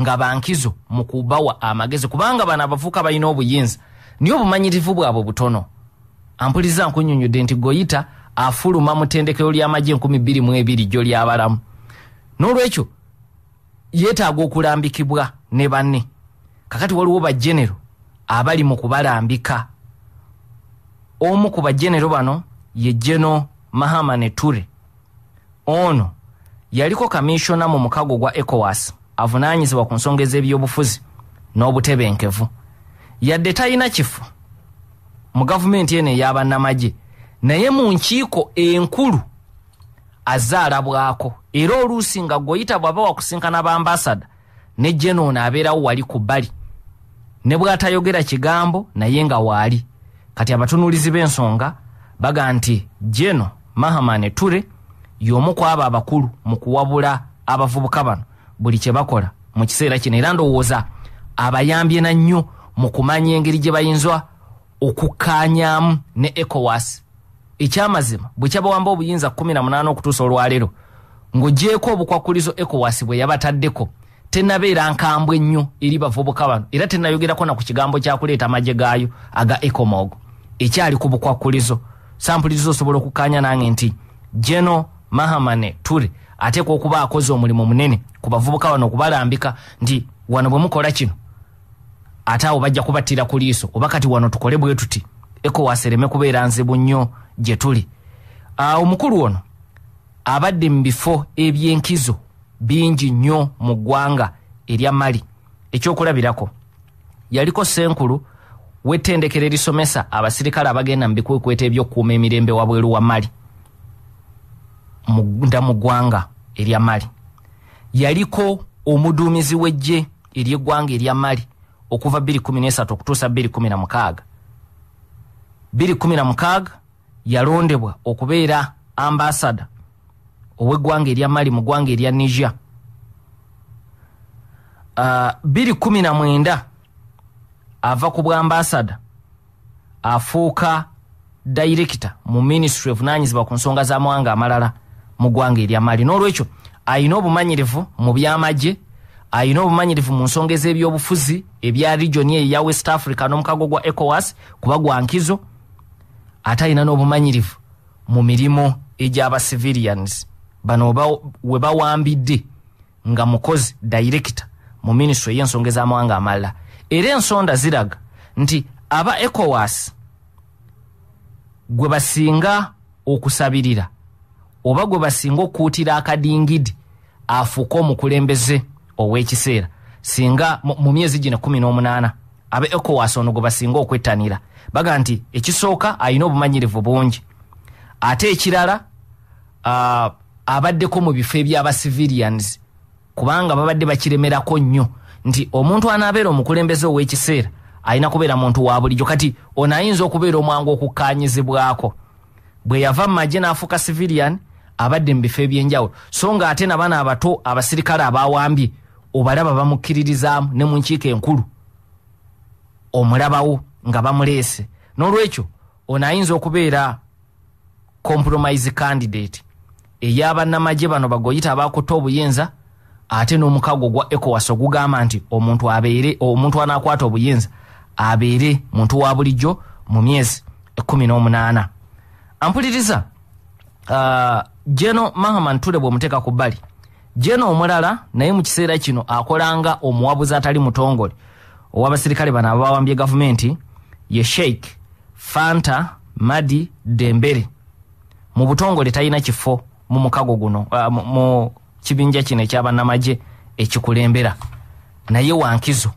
nga bankizo mu kubawa amagezi kubanga bano abavuuka balina obuyinza niye obumanyirivu bwabwe butono ampuliriza nkunyonyodde nti goyita afuluma mu ttendekero ly'amagye 22 gyo lyabalamu n'olwekyo yeetaaga okulambikibwa ne banne kakati waliwo bajenero abali mu kubalambika omu ku bajenero bano ye jeno mahama ne ture ono yaliko kamishona mu mukago gwa ecowas avunaanyizibwa ku nsonga ez'ebyobufuzi n'obutebenkevu yadde talina kifo mu gavumenti eno ey'abannamagye naye mu nkiiko enkulu azaalabwako era oluusi nga gweoyita bw'aba wakusinkana bambasada nejje noono abeerawo wali ku bbali ne bw'atayogera kigambo naye nga waali kati abatunuulizi b'ensonga baga nti jeno mahamane ture y'omu ku abo abakulu mu kuwabula abavubuka bano buli kye bakola mu kiseera kino era ndowooza abayambye na nnyo mu kumanya engeri gye bayinzwa okukkaanyaamu ne ecowas ekyamazima bwe kyabawamba obuyinza 18 okutuusa olwaleero ng'ogyeko obukwakulizo ekowasi bwe yabataddeko tenabeera nkambwe ennyo eri bavubuka bano era tenayogerako naku kigambo kyakuleeta amagye gaayo aga ekomog ekyali ku bukwakulizo sampulizo osobola okukkaanya nange nti geno mahamane ture ateekwa okuba akoze omulimu munene ku bavubuka bano okubalambika nti wano bwe mukola kino ate awo bajja kubattira ku liiso oba kati wano tukole bwe tuti ekowasi ereme kubeera nzibu nnyo gye tuli omukulu ono abadde mu bifo ebyenkizo bingi nnyo mu ggwanga erya mali ekyokulabirako yaliko senkulu wettendekero erisomesa abasirikale abagenda mu bikwekweta ebyokukuuma emirembe wabweru wa mali nda mu ggwanga erya mali yaliko omuduumizi w'ejje ery'eggwanga erya mali okuva 213 okutuusa 216 216 yalondebwa okubeera ambasada ow'eggwanga erya mali mu ggwanga erya niger uh, ah, 219 ava ku bwa ambasada afuuka dairekita mu ministry evunanyizibwa ku nsonga z'amawanga amalala mu ggwanga erya mali n'olwekyo ayina obumanyirivu mu byamagye ayina obumanyirivu mu nsonga ez'ebyobufuzi ebya rigioni eyo ya west africa n'omukago gwa ecowas kuba gwa nkizo ate alina n'obumanyirivu mu mirimu egy'abasivilians bano we bawambidde nga mukozi dairekita mu minisitule y'ensonga ezamawanga amalala era ensonda ziraga nti aba ecowas gwe basinga okusabirira oba gwe basinga okuutira akadingidi afuuke omukulembeze ow'ekiseera singa mu myezi gino kumi n'omunaana abe ecowas ono gwe basinga okwettanira baga nti ekisooka ayina obumanyirivu bungi ate ekirala abaddeko mu bifo ebyabasivilians kubanga babadde bakiremerako nnyo nti omuntu anaabeera omukulembeze ow'ekiseera ayina kubeera muntu wa bulijjo kati ono ayinza okubeera omwangu okukkaanyizibwako bwe yava mu magye n'afuuka civilian abadde mu bifo ebyenjawulo so nga ate n'abaana abato abasirikale abaawambye obalaba bamukkiririzaamu ne mu nkiiko enkulu omulabawo nga bamuleese n'olwekyo ono ayinza okubeera compromise candidate eyabannamagye bano bagoyita abakutta obuyinza ate n'omukago gwa ecowas ogugamba nti omuntu abeere omuntu anaakwata obuyinza abeere muntu wa bulijjo mu myezi 18 ampuliriza jeno uh, mahaman ture bwemuteeka ku bbali jeno omulala naye mu kiseera kino akolanga omuwabuzi atali mutongole owabasirikale bano ababawambye gavumenti ye sheikh fanta madi dembere mu butongole talina kifo mu mukago guno uh, mu kibinja kino ekyabannamaje ekikulembera naye wankizo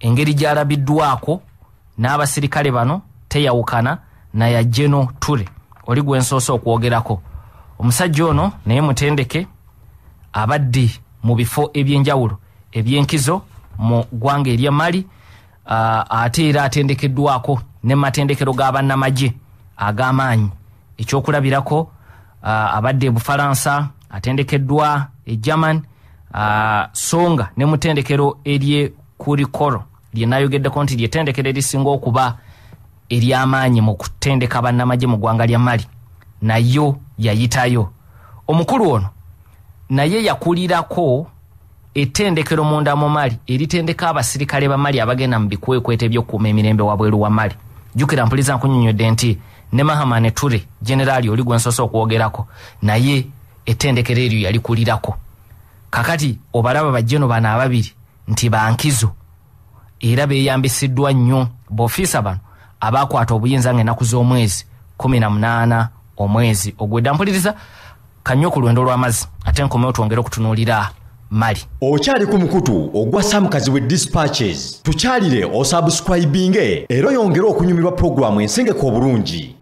engeri gyalabiddwako n'abasirikale bano teyawukana naye ajeno ture oli gwensoosa okwogerako omusajja ono naye mutendeke abaddi mu bifo ebyenjawulo ebyenkizo mu ggwanga erya mali ate era atendekeddwako nematendekero gabanamaje agamanyi ekyokulabirako abadde e bufalansa atendekeddwa e german songa nemutendekero erye kurikoro lyenayogeddeko nti lyetendekero erisinga okuba eryamanyi mukutendeka banamaje mugwanga lya mali nayo yayitayo omukulu ono naye yakulirako ettendekero munda mu mali eritendeka abasirikale ba mali abagenda mu bikwekweta ebyokukuuma emirembe wabweru wa mali jjukira mpuliza nkunyonyodde nti ne mahama ne ture generaali oli gwe nsoosa okwogerako naye ettendekero eryo yalikulirako kakati obalaba bajeno bano ababiri nti bankizo era beeyambisiddwa nnyo boofiisa bano abaakwata obuyinza ngaennaku z'omwezi 18 omwezi ogwedda mpuliriza kanyo ku lwendo lw'amazzi ate nkomeotwongere okutunuulira mali okyali ku mukutu ogwa samukazi with dispatches tukyalire osabusikribinge era oyongere okunyumirwa puroguramu ensengeka obulungi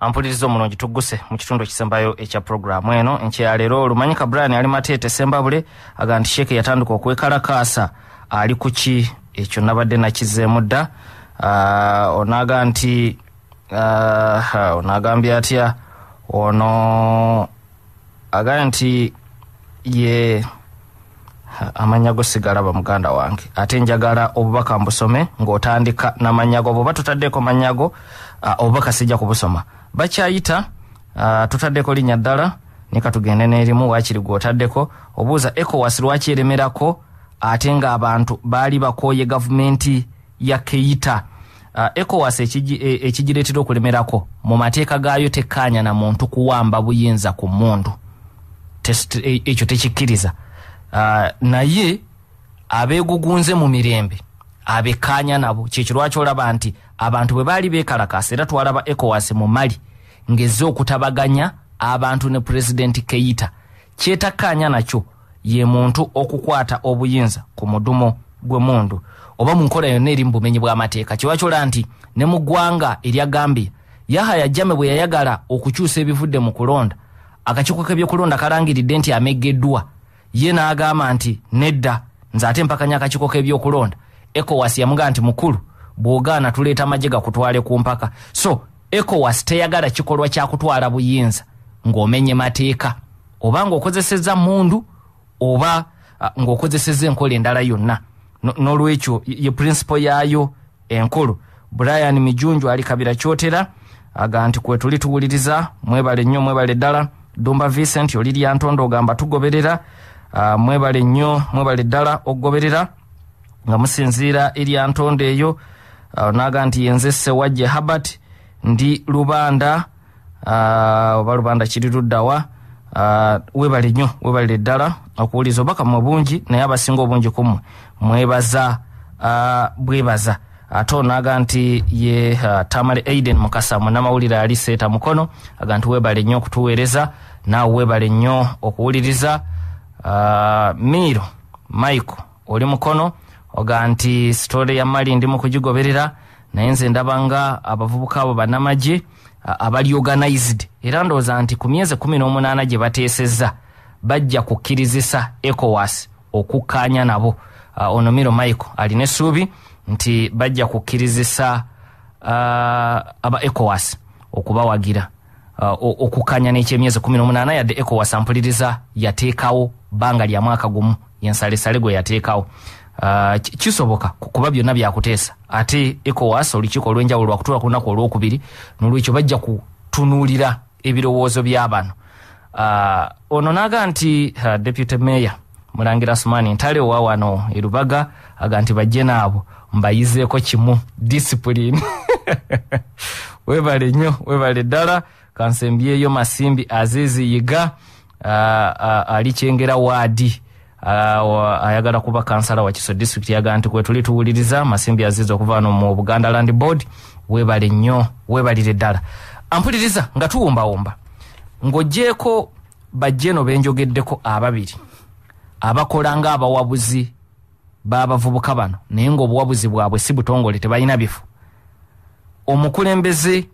ampuliriza omulungi tugguse mu kitundu ekisembayo ekya puroguramu eno enkyeyaleero olumanyika brian ali mateete sembabule aga nti sheeke yatandika okwekalakaasa ali ku ki ekyo nabadde nakizeemu dda ah, onaaga nti ah, ah, onagambye atya ono agaa nti ye yeah. amanya gosigalaba muganda wange ate njagala obubaka mbusome ngaotandika namanyago bwoba tutaddeko manyago obubaka sijja kubusoma bakyayita tutaddeko linnya ddala nika tugende nerimu wakiri gwotaddeko obuuza ecowas lwaki eremerako ate nga abantu baali bakoye gavumenti ya keita ecowas e, ekigireetera okulemerako mu mateeka gaayo tekkaanya na muntu kuwamba buyinza ku muntu e, ekyo tekikkiriza e, e, Ah, naye abeegugunze mu mirembe abekaanya nabo kyekirwaki olaba nti abantu bwe baali beekalakasa era twalaba ecowas mu mali ngeze okutabaganya abantu ne pulezidenti keita kyetakkaanya nakyo ye muntu okukwata obuyinza ku mudumo gwemundu oba mu nkola yonna eri mu bumenyi bw'amateeka kyewakyola nti ne mu ggwanga erya gambiya yahaya jame bwe yayagala okukyusa ebivudde mu kulonda akakiiko k'ebyokulonda kalangiridde nti ameggeddwa ye n'agamba nti nedda nze ate empakanya akakiiko k'ebyokulonda ecowas yamugamba nti mukulu bw'ogaana tuleeta amagye gakutwale ku mpaka so ecowas teyagala kikolwa kya kutwala buyinza ng'omenye mateeka oba ng'okozeseza mundu oba ah, ng'okozeseza enkola endala yonna n'olwekyo ye purinsipo yaayo enkulu brian mijunju ali kabira kyotera aga nti kwe tuli tuwuliriza mwebale nnyo mwebale ddala dumba vincent oliryantonda ogamba tugoberera Ah, mwebale nnyo mwebale ddala okugoberera nga musinziira erya ntonda eyo ah, naga nti yenze sewajje habat ndi lubanda ah, oba lubanda kiri luddawa webale nnyo webalire ddala okuwuliza obaka mmwe bungi naye abasinga obungi kumwe mwebaza bwebaza ate onaga nti ye tamale aiden mukasa munamawulire ali seeta mukono aga nti webale nnyo okutuweereza naawe webale nnyo okuwuliriza Ah, miro mico oli mukono oga nti sitole ya mali ndi mukugigoberera naye nze ndabanga abavubuka abo banamagye abali organized era ndooza nti ku myezi kumi n'omunaana gye bateeseza bajja kukkirizisa ecowas okukkaanya nabo uh, ah, onomiro mico alina essuubi nti bajja kukkirizisa uh, aba ecowas okubawagira Uh, okukanya nekyemyezi kumi nomunaana yadde eko wasampuliriza yateekawo bbanga lya mwaka gumu yensalesale gwe yateekawo Uh, kisoboka kuba byonna byakuteesa ate ecowas olukiiko olwenjawulo lwakutuula ku lunaku olwokubiri nolwekyo bajja kutunuulira ebirowoozo byabano uh, ono naga nti uh, deputy mayor mulangira asumani ntale owa wano erubaga aga nti bajje naabo mbayizeeko kimu discipline webale nnyo webale ddala kansembyeyo masimbi azizi yiga alikyengera waadi ayagala kuba kansala wa kiso disitulikiti yagaa nti kwetuli tuwuliriza masimbi azizi okuva ano mu buganda land board weebale nnyo weebalire eddala ampuliriza nga tuwombawomba ng'ogjeeko bajeno benjogeddeko ababiri abakola nga abawabuzi babavubuka bano naye ngaobuwabuzi bwabwe si butongole tebalina bifo omukulembeze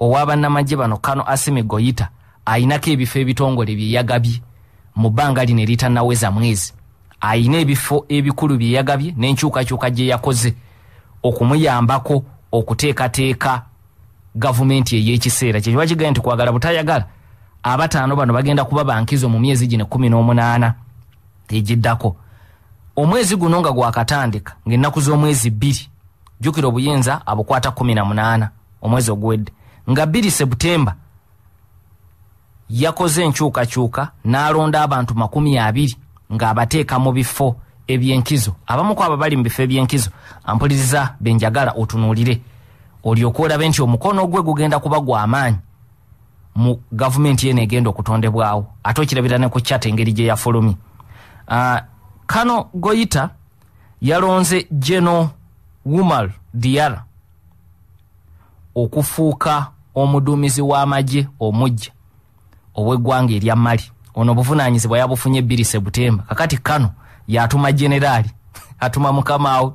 owabannamagye bano kano asime goyita ayinako ebifo ebitongole byeyagabye mu bbanga lino eritannaweza mwezi ayina ebifo ebikulu byeyagabye n'enkyukakyuka gye yakoze okumuyambako okuteekateeka gavumenti ey'ekiseera kyekiba kigenda nti kwagala butayagala abataano bano bagenda kuba bankizo mu myezi gino ekumi n'omunaana egiddako omwezi guno nga gwakatandika ng'ennaku z'omwezi bbiri jjukira obuyinza abukwata kumi na munaana omwezi oguwedde nga biri sebutemba yakoze enkyukakyuka n'alonda abantu makumi abiri ng'abateeka mu bifo ebyenkizo abamu ku abo bali mu bifo ebyenkizo ampuliriza benjagala otunuulire olyoka olabe nti omukono gwe gugenda kuba gw'amaanyi mu gavumenti yeno egenda okutondebwawo ate okirabira ne ku kyata engeri gye yafulumye ah, kano goyita yalonze geno wumal diara okufuuka omuduumizi w'amagye omujja obweggwanga erya mali ono obuvunaanyizibwa yabufunye ebiri sebutemba kakati kano yatuma generaali atuma mukamaawe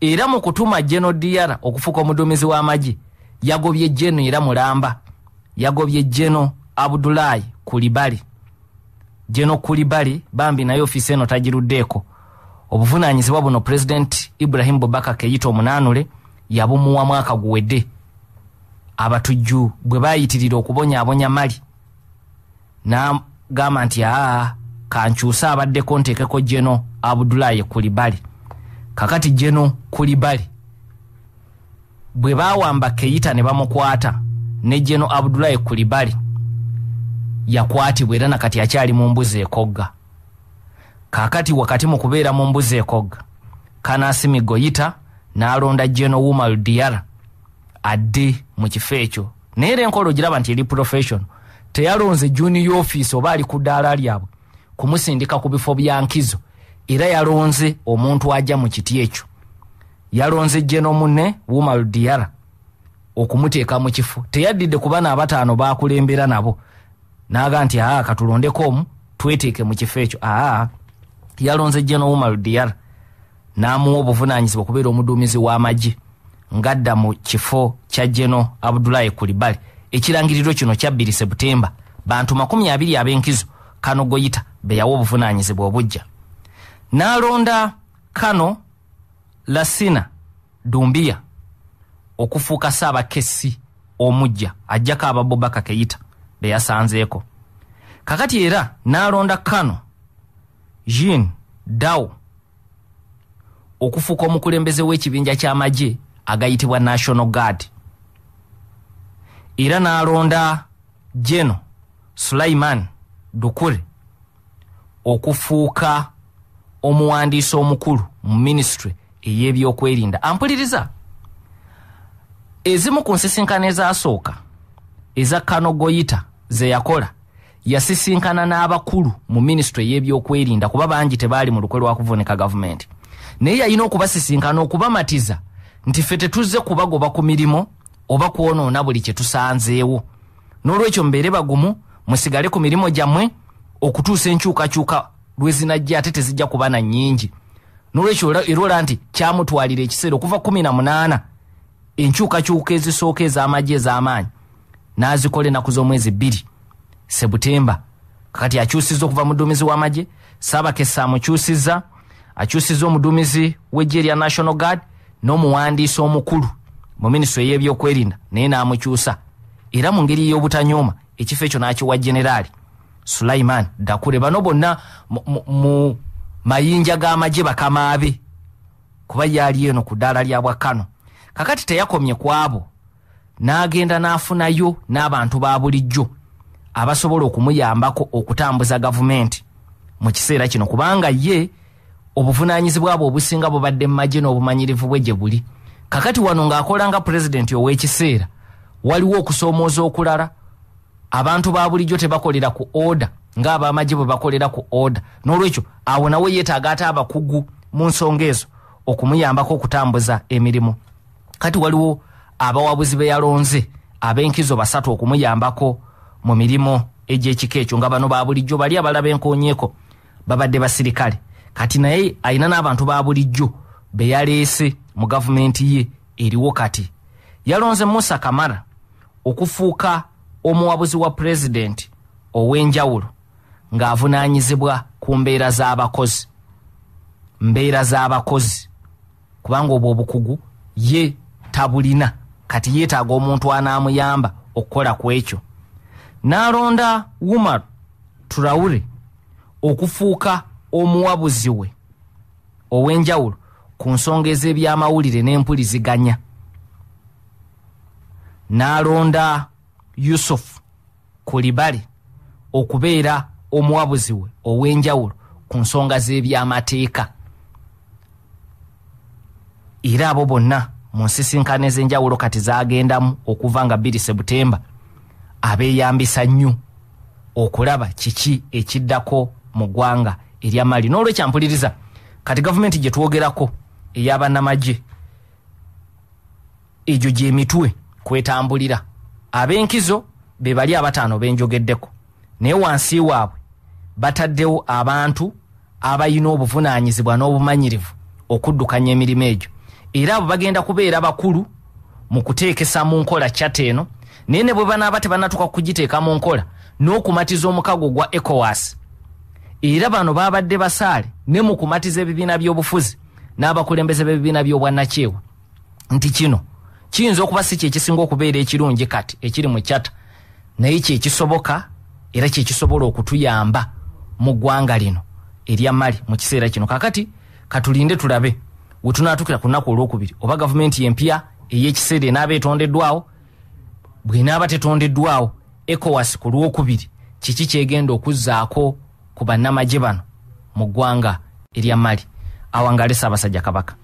era mu kutuma geno diara okufuuka omuduumizi w'amagye yagobye geno era mulamba yagobye geno abdulayi kulibale geno kulibale bambi naye ofiisi eno tagiruddeeko obuvunaanyizibwa buno pulezidenti iburahimu bubakar keyita omunaanule yabumuwa mwaka guwedde abatujju bwe baayitirira okubonyaabonya mali n'agamba nti aa kankyuse abaddeko nteekeko jeno abudulaye kulibale kakati jeno kulibale bwe baawamba keyita ne bamukwata ne jeno abudulaye kulibale yakwatibwa era nakati akyali mu mbuzi ekogga kakati wakati mu kubeera mu mbuzi ekogga kanasimigo yita n'alonda jeno wumaludiyara adde mu kifo ekyo naye era enkola ogiraba nti eri profession teyalonze junior office oba ali ku ddaala lyabwe kumusindika ku bifo bya nkizo era yalonze omuntu ajja mu kiti ekyo yalonze jeno munne wumal diara okumuteeka mu kifo teyaddidde ku bana abataano baakulembera nabo naaga nti aa katulondeko omu tweteeke mu kifo ekyo aa yalonze jeno wumal diara n'amuwa obuvunaanyizibwa okubeera omuduumizi w'amagye ngadda mu kifo kya jeno abdulahi kulibale ekirangiriro kino kyabiri sebutemba bantu makumi abiri ab'enkizo kano goyita be yawa obuvunaanyizibwa obujja n'alonda kano lasina dumbiya okufuuka saabakesi omujja ajjako ababubaka keyita be yasanzeeko kakati era n'alonda kano jean dawo okufuuka omukulembeze w'ekibinja ky'amagye agayitibwa national guard era n'alonda jeno sulaiman dukure okufuuka omuwandiisi omukulu mu ministry ey'ebyokwerinda ampuliriza ezimu ku nsisinkano ezasooka eza kanogoyita ze yakola yasisinkana n'abakulu mu ministry ey'ebyokwerinda kuba bangi tebaali mu lukwe lwa kuvunika gavumenti naye yayina okubasisinkana okubamatiza nti ffe tetuzze kubagoba ku mirimu oba kwonoona buli kye tusanzeewo n'olwekyo mbeere bagumu musigale ku mirimu gyammwe okutuusa enkyukakyuka lwe zinajja ate tezijja kuba na nnyingi n'olwekyo era ola nti kyamutwalira ekiseera okuva 18 enkyukakyuka ezisooka ez'amagye ez'amaanyi n'azikola enaku z'omwezi bbiri sebutemba kakati akyusizza okuva muduumizi w'amagye saabakesa amukyusizza akyusizza omuduumizi w'ejje erya national guard n'omuwandiisi omukulu mu minisitule y'ebyokwerinda naye n'amukyusa era mu ngeri y'obutanyuma ekifo ekyo n'akiwa generaali sulaiman dakure bano bonna mu mayinja g'amagye bakamaabe kuba yaali eno ku ddaala lya bwakano kakati teyakomye ku abo n'agenda n'afunayo n'abantu ba bulijjo abasobola okumuyambako okutambuza gavumenti mu kiseera kino kubanga ye yeah, obuvunaanyizibwa bwe obusinga bubadde mu magye n'obumanyirivu bwe gye buli kakati wano ng'akola nga pulezidenti ow'ekiseera waliwo okusoomooza okulala abantu ba bulijjo tebakolera ku oda ng'abaamagye bwe bakolera ku oda n'olwekyo awo nawe yeetaaga ate abakugu mu nsonga ezo okumuyambako okutambuza emirimu kati waliwo abawabuzi be yalonze ab'enkizo basatu okumuyambako mu mirimu egy'ekika ekyo nga bano ba bulijjo bali abalaba enkoonyeeko babadde basirikale kati naye ayina n'abantu ba bulijjo be yaleese mu gavumenti ye eriwo kati yalonze musa kamara okufuuka omuwabuzi wa pulezidenti ow'enjawulo ng'avunaanyizibwa ku mbeera z'abakozi mbeera z'abakozi kubanga obwo obukugu ye tabulina kati yeetaaga omuntu anaamuyamba okukola ku ekyo n'alonda wumar turawure okufuuka omuwabuzi we ow'enjawulo ku nsonga ez'ebyamawulire n'empuliziganya n'alonda yusufu ku libale okubeera omuwabuzi we ow'enjawulo ku nsonga z'ebyamateeka era abo bonna mu nsisinkano ez'enjawulo kati zagendamu okuva nga biri sebutemba abeeyambisa nnyo okulaba kiki ekiddako mu ggwanga eryamaali nolwekyampuliriza kati gavumenti gyetwogerako eyabanamagye egyo gyemitwe kwetambulira abenkizo bebali abataano benjogeddeko naye wansi waabwe bataddewo abantu abayina obuvunanyizibwa n'obumanyirivu okuddukanya emirimu egyo era abo bagenda kubeera bakulu mu kuteekesa mu nkola kyata eno naye ne bwe banaaba tebanatuka kugiteeka mu nkola n'okumatiza omukago gwa ecowasi era bano babadde basaale ne mu kumatiza ebibiina by'obufuzi n'abakulembeze b'ebibiina by'obwannakyewa nti kino kiyinza okuba si kyekisinga okubeera ekirungi kati ekiri mu kyata naye kyekisoboka era kyekisobola okutuyamba mu ggwanga lino erya mali mu kiseera kino kakati katulinde tulabe we tunaatukira ku nnaku olwokubiri oba gavumenti empya ey'ekiseera enaaba etondeddwawo bwenaaba tetondeddwawo ecowas ku lwokubiri kiki kyegenda okuzzaako ku bannamagye bano mu ggwanga erya mali awangale saabasajja kabaka